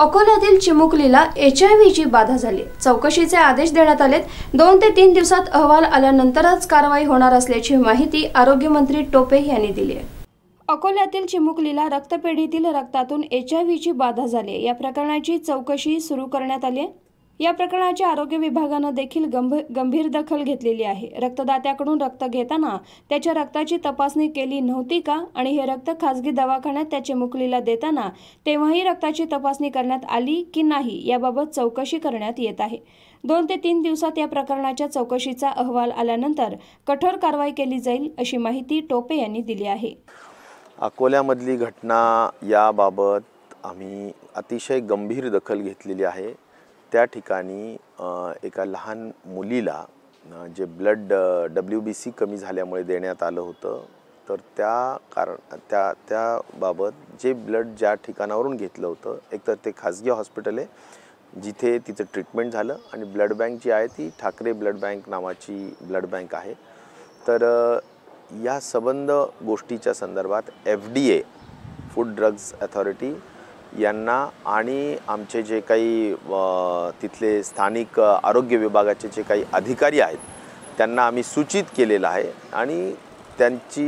अकोल्यातील चिमुकलीला H I व्हीची बाधा झाली चौकशीचे आदेश देण्यात आले दोन ते तीन दिवसात अहवाल आल्यानंतरच कारवाई होणार असल्याची माहिती आरोग्यमंत्री टोपे यांनी दिली आहे अकोल्यातील चिमुकलीला रक्तपेढीतील रक्तातून एच आय व्हीची बाधा झाली या प्रकरणाची चौकशी सुरू करण्यात आली आहे या प्रकरणाची आरोग्य विभागानं देखील गंभीर दखल घेतलेली आहे रक्तदात्याकडून रक्त घेताना त्याच्या रक्ताची तपासणी केली नव्हती का आणि हे रक्त खासगी दवाखान्यात त्याच्या मुकलीला देताना तेव्हाही रक्ताची तपासणी करण्यात आली की नाही याबाबत चौकशी करण्यात येत आहे दोन ते तीन दिवसात या प्रकरणाच्या चौकशीचा अहवाल आल्यानंतर कठोर कारवाई केली जाईल अशी माहिती टोपे यांनी दिली आहे अकोल्यामधली घटना याबाबत आम्ही अतिशय गंभीर दखल घेतलेली आहे त्या ठिकाणी एका लहान मुलीला जे ब्लड डब्ल्यू बी सी कमी झाल्यामुळे देण्यात आलं होतं तर त्या कारण त्या त्याबाबत जे ब्लड ज्या ठिकाणावरून घेतलं होतं एकतर ते खाजगी हॉस्पिटल आहे जिथे तिचं ट्रीटमेंट झालं आणि ब्लड बँक जी आहे ती ठाकरे ब्लड बँक नावाची ब्लड बँक आहे तर या सबंध गोष्टीच्या संदर्भात F D A food drugs authority यांना आणि आमचे जे काही तिथले स्थानिक आरोग्य विभागाचे जे काही अधिकारी आहेत त्यांना आम्ही सूचित केलेलं आहे आणि त्यांची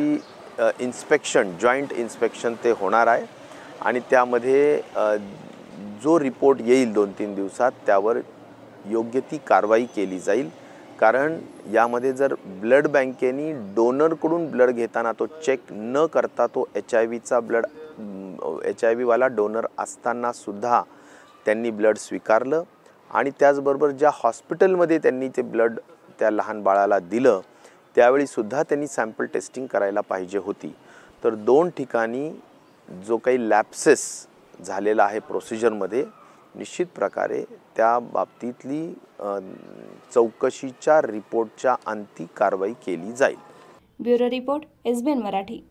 इन्स्पेक्शन जॉईंट इन्स्पेक्शन ते होणार आहे आणि त्यामध्ये जो रिपोर्ट येईल दोन तीन दिवसात त्यावर योग्य ती कारवाई केली जाईल कारण यामध्ये जर ब्लड बँकेनी डोनरकडून ब्लड घेताना तो चेक न करता तो एच आय व्हीचा ब्लड एच आय व्हीवाला डोनर असतानासुद्धा त्यांनी ब्लड स्वीकारलं आणि त्याचबरोबर ज्या हॉस्पिटलमध्ये त्यांनी ते ब्लड त्या लहान बाळाला दिलं त्यावेळीसुद्धा त्यांनी सॅम्पल टेस्टिंग करायला पाहिजे होती तर दोन ठिकाणी जो काही लॅप्सेस झालेला आहे प्रोसिजरमध्ये निश्चित प्रकारे त्या बाबतीतली चौकशीच्या रिपोर्टच्या अंती कारवाई केली जाईल ब्युरो रिपोर्ट एसबीएन मराठी